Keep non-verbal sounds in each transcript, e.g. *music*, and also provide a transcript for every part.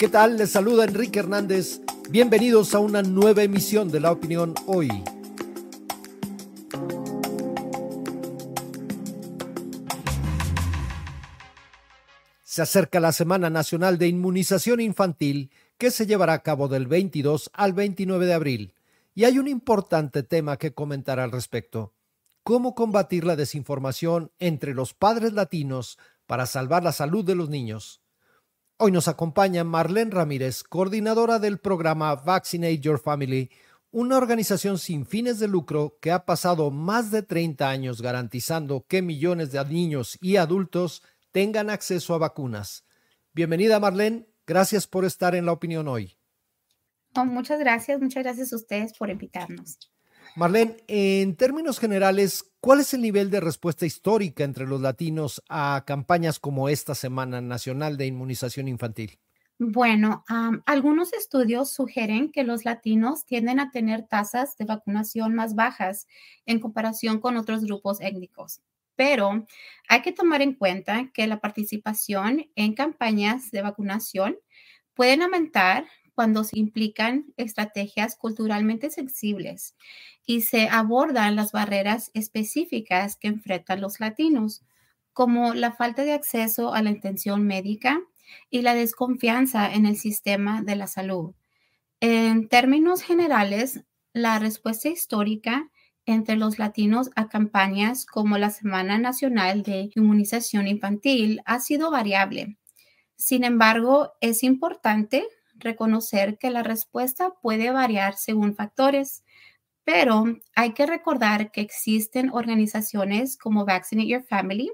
¿Qué tal? Les saluda Enrique Hernández. Bienvenidos a una nueva emisión de La Opinión Hoy. Se acerca la Semana Nacional de Inmunización Infantil que se llevará a cabo del 22 al 29 de abril. Y hay un importante tema que comentar al respecto. ¿Cómo combatir la desinformación entre los padres latinos para salvar la salud de los niños? Hoy nos acompaña Marlene Ramírez, coordinadora del programa Vaccinate Your Family, una organización sin fines de lucro que ha pasado más de 30 años garantizando que millones de niños y adultos tengan acceso a vacunas. Bienvenida Marlene, gracias por estar en la opinión hoy. muchas gracias, muchas gracias a ustedes por invitarnos. Marlene, en términos generales, ¿cuál es el nivel de respuesta histórica entre los latinos a campañas como esta Semana Nacional de Inmunización Infantil? Bueno, algunos estudios sugieren que los latinos tienden a tener tasas de vacunación más bajas en comparación con otros grupos étnicos, pero hay que tomar en cuenta que la participación en campañas de vacunación pueden aumentar cuando se implican estrategias culturalmente sensibles y se abordan las barreras específicas que enfrentan los latinos, como la falta de acceso a la atención médica y la desconfianza en el sistema de la salud. En términos generales, la respuesta histórica entre los latinos a campañas como la Semana Nacional de Inmunización Infantil ha sido variable. Sin embargo, es importante reconocer que la respuesta puede variar según factores, pero hay que recordar que existen organizaciones como Vaccinate Your Family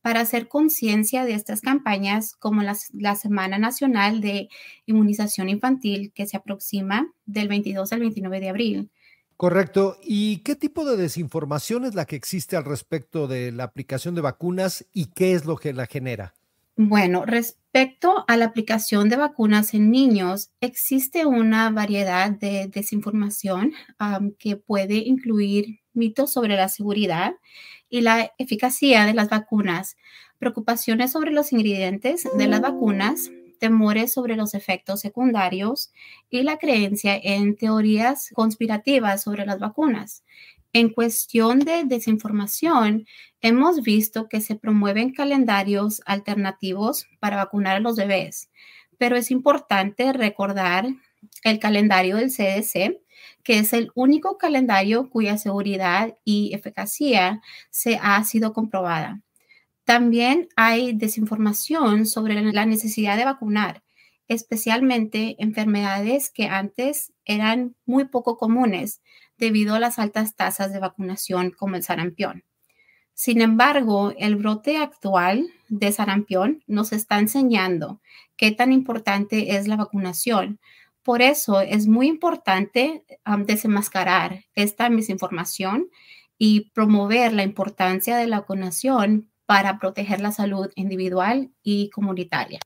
para hacer conciencia de estas campañas como la, la, Semana Nacional de Inmunización Infantil que se aproxima del 22 al 29 de abril. Correcto. ¿Y qué tipo de desinformación es la que existe al respecto de la aplicación de vacunas y qué es lo que la genera? Bueno, respecto a la aplicación de vacunas en niños, existe una variedad de desinformación que puede incluir mitos sobre la seguridad y la eficacia de las vacunas, preocupaciones sobre los ingredientes de las vacunas, temores sobre los efectos secundarios y la creencia en teorías conspirativas sobre las vacunas. En cuestión de desinformación, hemos visto que se promueven calendarios alternativos para vacunar a los bebés, pero es importante recordar el calendario del CDC, que es el único calendario cuya seguridad y eficacia se ha sido comprobada. También hay desinformación sobre la necesidad de vacunar especialmente enfermedades que antes eran muy poco comunes debido a las altas tasas de vacunación como el sarampión. Sin embargo, el brote actual de sarampión nos está enseñando qué tan importante es la vacunación. Por eso es muy importante desenmascarar esta misinformación y promover la importancia de la vacunación para proteger la salud individual y comunitaria.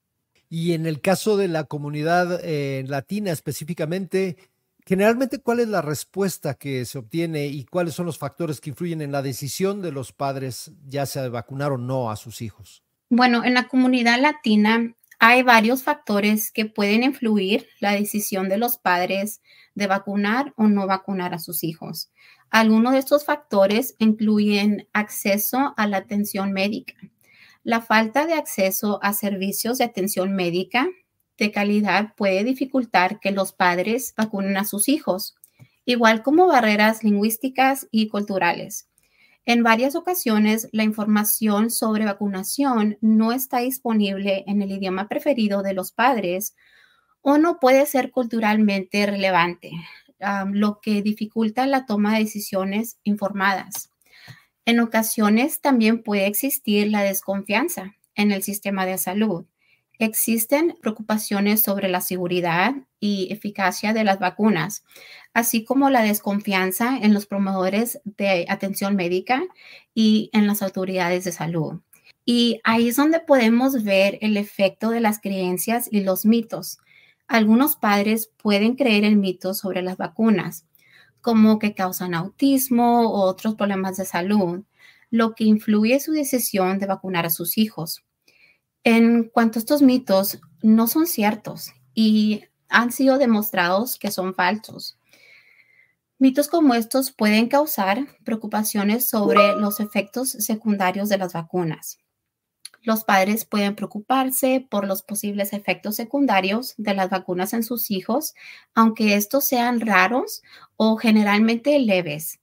Y en el caso de la comunidad eh, latina específicamente, generalmente, ¿cuál es la respuesta que se obtiene y cuáles son los factores que influyen en la decisión de los padres, ya sea de vacunar o no a sus hijos? Bueno, en la comunidad latina hay varios factores que pueden influir la decisión de los padres de vacunar o no vacunar a sus hijos. Algunos de estos factores incluyen acceso a la atención médica la falta de acceso a servicios de atención médica de calidad puede dificultar que los padres vacunen a sus hijos, igual como barreras lingüísticas y culturales. En varias ocasiones, la información sobre vacunación no está disponible en el idioma preferido de los padres o no puede ser culturalmente relevante, lo que dificulta la toma de decisiones informadas. En ocasiones también puede existir la desconfianza en el sistema de salud. Existen preocupaciones sobre la seguridad y eficacia de las vacunas, así como la desconfianza en los promotores de atención médica y en las autoridades de salud. Y ahí es donde podemos ver el efecto de las creencias y los mitos. Algunos padres pueden creer en mitos sobre las vacunas, como que causan autismo u otros problemas de salud, lo que influye su decisión de vacunar a sus hijos. En cuanto a estos mitos, no son ciertos y han sido demostrados que son falsos. Mitos como estos pueden causar preocupaciones sobre los efectos secundarios de las vacunas los padres pueden preocuparse por los posibles efectos secundarios de las vacunas en sus hijos, aunque estos sean raros o generalmente leves.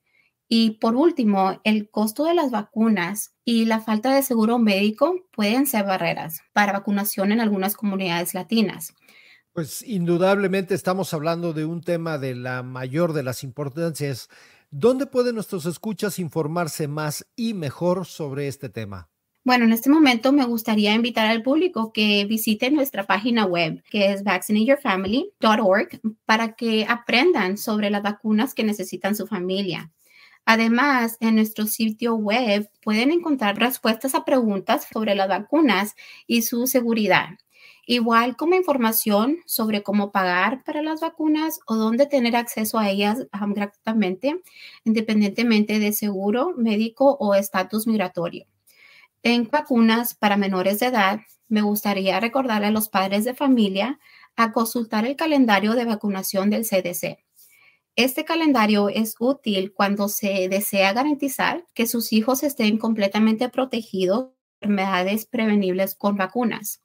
Y por último, el costo de las vacunas y la falta de seguro médico pueden ser barreras para vacunación en algunas comunidades latinas. Pues indudablemente estamos hablando de un tema de la mayor de las importancias. ¿Dónde pueden nuestros escuchas informarse más y mejor sobre este tema? Bueno, en este momento me gustaría invitar al público que visite nuestra página web, que es vaccinateyourfamily.org, para que aprendan sobre las vacunas que necesitan su familia. Además, en nuestro sitio web pueden encontrar respuestas a preguntas sobre las vacunas y su seguridad, igual como información sobre cómo pagar para las vacunas o dónde tener acceso a ellas um, gratuitamente, independientemente de seguro médico o estatus migratorio. En vacunas para menores de edad, me gustaría recordar a los padres de familia a consultar el calendario de vacunación del CDC. Este calendario es útil cuando se desea garantizar que sus hijos estén completamente protegidos de enfermedades prevenibles con vacunas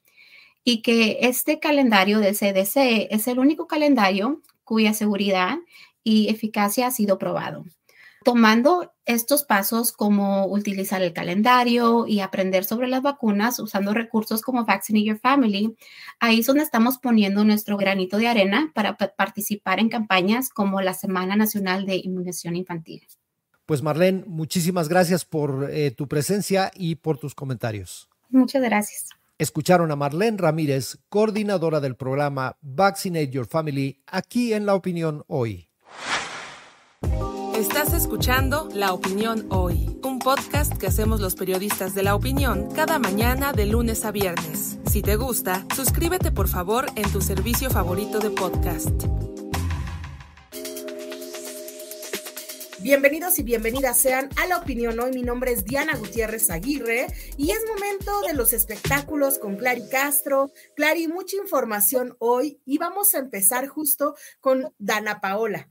y que este calendario del CDC es el único calendario cuya seguridad y eficacia ha sido probado tomando estos pasos como utilizar el calendario y aprender sobre las vacunas usando recursos como Vaccinate Your Family, ahí es donde estamos poniendo nuestro granito de arena para participar en campañas como la Semana Nacional de Inmunización Infantil. Pues Marlene, muchísimas gracias por eh, tu presencia y por tus comentarios. Muchas gracias. Escucharon a Marlene Ramírez, coordinadora del programa Vaccinate Your Family, aquí en La Opinión Hoy. Estás escuchando La Opinión Hoy, un podcast que hacemos los periodistas de la opinión cada mañana de lunes a viernes. Si te gusta, suscríbete por favor en tu servicio favorito de podcast. Bienvenidos y bienvenidas sean a La Opinión Hoy. Mi nombre es Diana Gutiérrez Aguirre y es momento de los espectáculos con Clary Castro. Clary, mucha información hoy y vamos a empezar justo con Dana Paola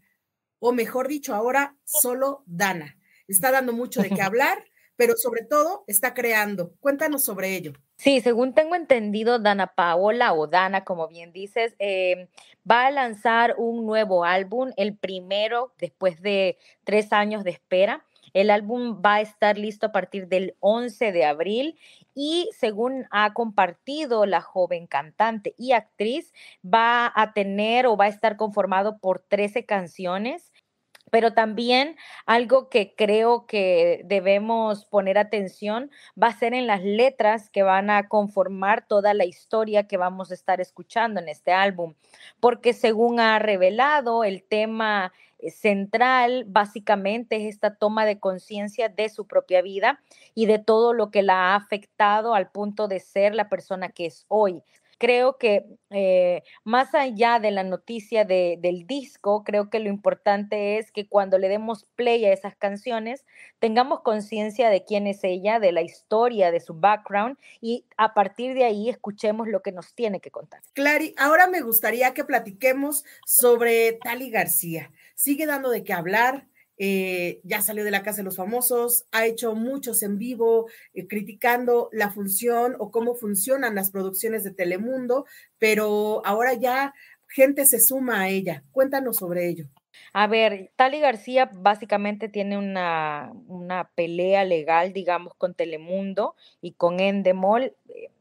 o mejor dicho, ahora solo Dana. Está dando mucho de qué *laughs* hablar, pero sobre todo está creando. Cuéntanos sobre ello. Sí, según tengo entendido, Dana Paola o Dana, como bien dices, eh, va a lanzar un nuevo álbum, el primero después de tres años de espera. El álbum va a estar listo a partir del 11 de abril y según ha compartido la joven cantante y actriz, va a tener o va a estar conformado por 13 canciones pero también algo que creo que debemos poner atención va a ser en las letras que van a conformar toda la historia que vamos a estar escuchando en este álbum, porque según ha revelado, el tema eh, central básicamente es esta toma de conciencia de su propia vida y de todo lo que la ha afectado al punto de ser la persona que es hoy. Creo que eh, más allá de la noticia del disco, creo que lo importante es que cuando le demos play a esas canciones, tengamos conciencia de quién es ella, de la historia, de su background y a partir de ahí escuchemos lo que nos tiene que contar. Clary, ahora me gustaría que platiquemos sobre Tali García sigue dando de qué hablar. Eh, ya salió de la Casa de los Famosos, ha hecho muchos en vivo eh, criticando la función o cómo funcionan las producciones de Telemundo, pero ahora ya gente se suma a ella. Cuéntanos sobre ello. A ver, Tali García básicamente tiene una, una pelea legal, digamos, con Telemundo y con Endemol eh,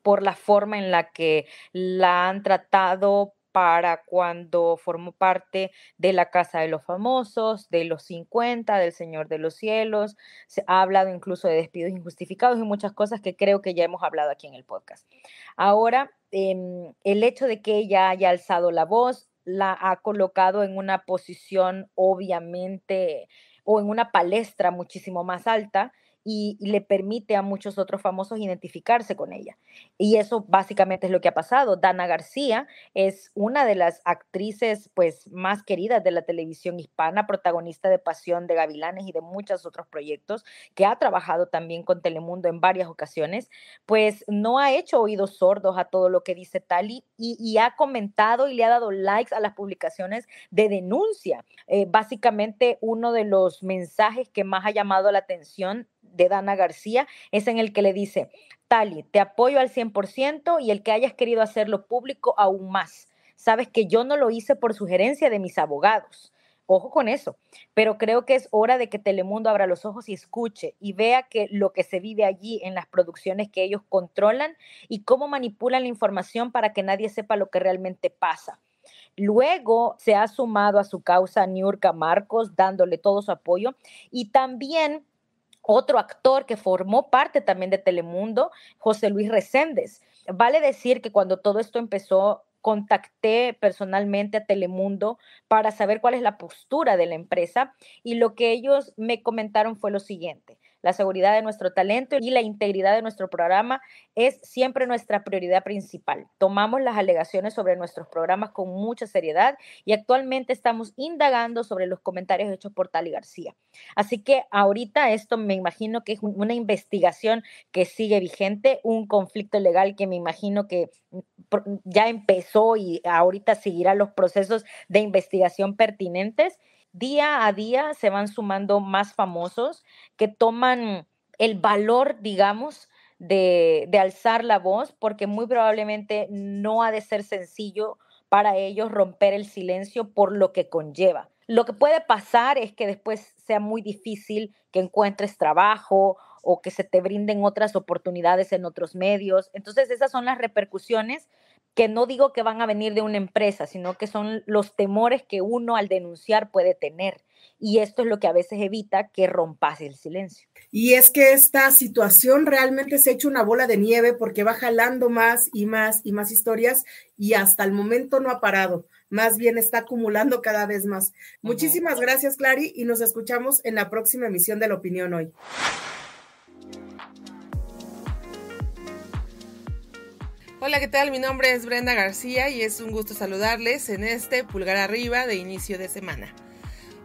por la forma en la que la han tratado para cuando formó parte de la Casa de los Famosos, de los 50, del Señor de los Cielos. Se ha hablado incluso de despidos injustificados y muchas cosas que creo que ya hemos hablado aquí en el podcast. Ahora, em, el hecho de que ella haya alzado la voz la ha colocado en una posición obviamente o en una palestra muchísimo más alta y, le permite a muchos otros famosos identificarse con ella. Y eso básicamente es lo que ha pasado. Dana García es una de las actrices pues más queridas de la televisión hispana, protagonista de Pasión de Gavilanes y de muchos otros proyectos, que ha trabajado también con Telemundo en varias ocasiones, pues no ha hecho oídos sordos a todo lo que dice Tali y, ha comentado y le ha dado likes a las publicaciones de denuncia. Eh, básicamente uno de los mensajes que más ha llamado la atención de Dana García, es en el que le dice, Tali, te apoyo al 100% y el que hayas querido hacerlo público aún más. Sabes que yo no lo hice por sugerencia de mis abogados. Ojo con eso, pero creo que es hora de que Telemundo abra los ojos y escuche y vea que lo que se vive allí en las producciones que ellos controlan y cómo manipulan la información para que nadie sepa lo que realmente pasa. Luego se ha sumado a su causa Niurka Marcos, dándole todo su apoyo. Y también otro actor que formó parte también de Telemundo, José Luis Reséndez. Vale decir que cuando todo esto empezó, contacté personalmente a Telemundo para saber cuál es la postura de la empresa y lo que ellos me comentaron fue lo siguiente. La seguridad de nuestro talento y la integridad de nuestro programa es siempre nuestra prioridad principal. Tomamos las alegaciones sobre nuestros programas con mucha seriedad y actualmente estamos indagando sobre los comentarios hechos por Tali García. Así que ahorita esto me imagino que es una investigación que sigue vigente, un conflicto legal que me imagino que mm, ya empezó y ahorita seguirá los procesos de investigación pertinentes día a día se van sumando más famosos que toman el valor, digamos, de, de, alzar la voz, porque muy probablemente no ha de ser sencillo para ellos romper el silencio por lo que conlleva. Lo que puede pasar es que después sea muy difícil que encuentres trabajo o que se te brinden otras oportunidades en otros medios. Entonces, esas son las repercusiones que no digo que van a venir de una empresa, sino que son los temores que uno al denunciar puede tener. Y esto es lo que a veces evita que rompas el silencio. Y es que esta situación realmente se ha hecho una bola de nieve porque va jalando más y más y más historias y hasta el momento no ha parado. Más bien está acumulando cada vez más. Muchísimas gracias, Clary, y nos escuchamos en la próxima emisión de La Opinión Hoy. Hola, ¿qué tal? Mi nombre es Brenda García y es un gusto saludarles en este pulgar arriba de inicio de semana.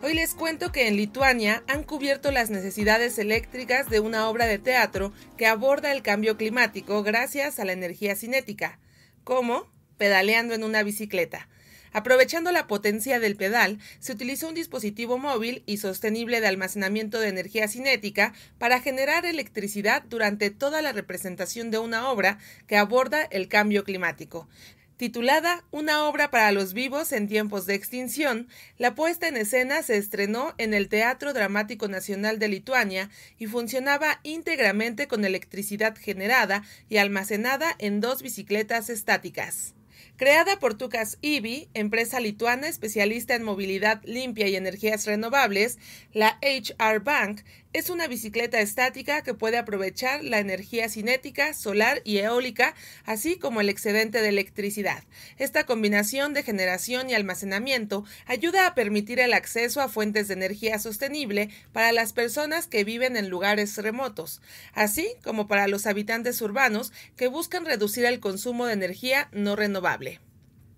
Hoy les cuento que en Lituania han cubierto las necesidades eléctricas de una obra de teatro que aborda el cambio climático gracias a la energía cinética, como pedaleando en una bicicleta. Aprovechando la potencia del pedal, se utilizó un dispositivo móvil y sostenible de almacenamiento de energía cinética para generar electricidad durante toda la representación de una obra que aborda el cambio climático. Titulada Una obra para los vivos en tiempos de extinción, la puesta en escena se estrenó en el Teatro Dramático Nacional de Lituania y funcionaba íntegramente con electricidad generada y almacenada en dos bicicletas estáticas creada por Tukas Ivi, empresa lituana especialista en movilidad limpia y energías renovables, la HR Bank, es una bicicleta estática que puede aprovechar la energía cinética, solar y eólica, así como el excedente de electricidad. Esta combinación de generación y almacenamiento ayuda a permitir el acceso a fuentes de energía sostenible para las personas que viven en lugares remotos, así como para los habitantes urbanos que buscan reducir el consumo de energía no renovable.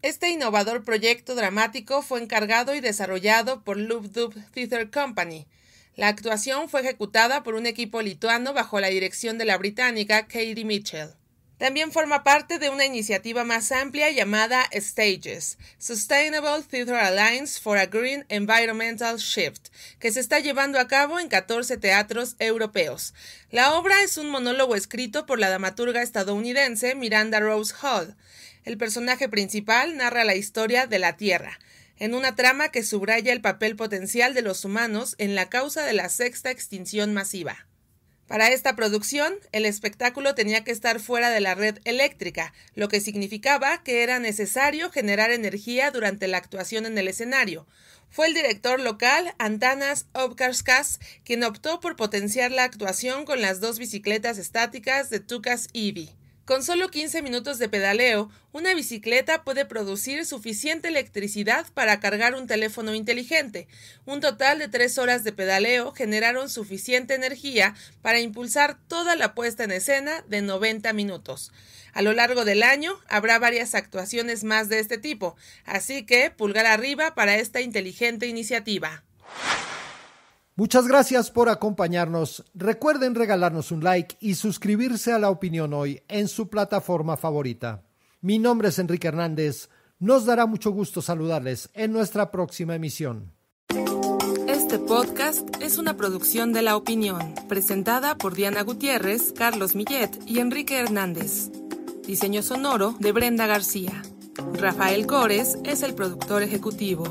Este innovador proyecto dramático fue encargado y desarrollado por Loop Dub Theater Company, la actuación fue ejecutada por un equipo lituano bajo la dirección de la británica Katie Mitchell. También forma parte de una iniciativa más amplia llamada STAGES, Sustainable Theatre Alliance for a Green Environmental Shift, que se está llevando a cabo en 14 teatros europeos. La obra es un monólogo escrito por la dramaturga estadounidense Miranda Rose Hall. El personaje principal narra la historia de la Tierra, en una trama que subraya el papel potencial de los humanos en la causa de la sexta extinción masiva. Para esta producción, el espectáculo tenía que estar fuera de la red eléctrica, lo que significaba que era necesario generar energía durante la actuación en el escenario. Fue el director local, Antanas Obkarskas, quien optó por potenciar la actuación con las dos bicicletas estáticas de Tukas Ivy. Con solo 15 minutos de pedaleo, una bicicleta puede producir suficiente electricidad para cargar un teléfono inteligente. Un total de 3 horas de pedaleo generaron suficiente energía para impulsar toda la puesta en escena de 90 minutos. A lo largo del año habrá varias actuaciones más de este tipo, así que pulgar arriba para esta inteligente iniciativa. Muchas gracias por acompañarnos. Recuerden regalarnos un like y suscribirse a la opinión hoy en su plataforma favorita. Mi nombre es Enrique Hernández. Nos dará mucho gusto saludarles en nuestra próxima emisión. Este podcast es una producción de La Opinión, presentada por Diana Gutiérrez, Carlos Millet y Enrique Hernández. Diseño sonoro de Brenda García. Rafael Cores es el productor ejecutivo.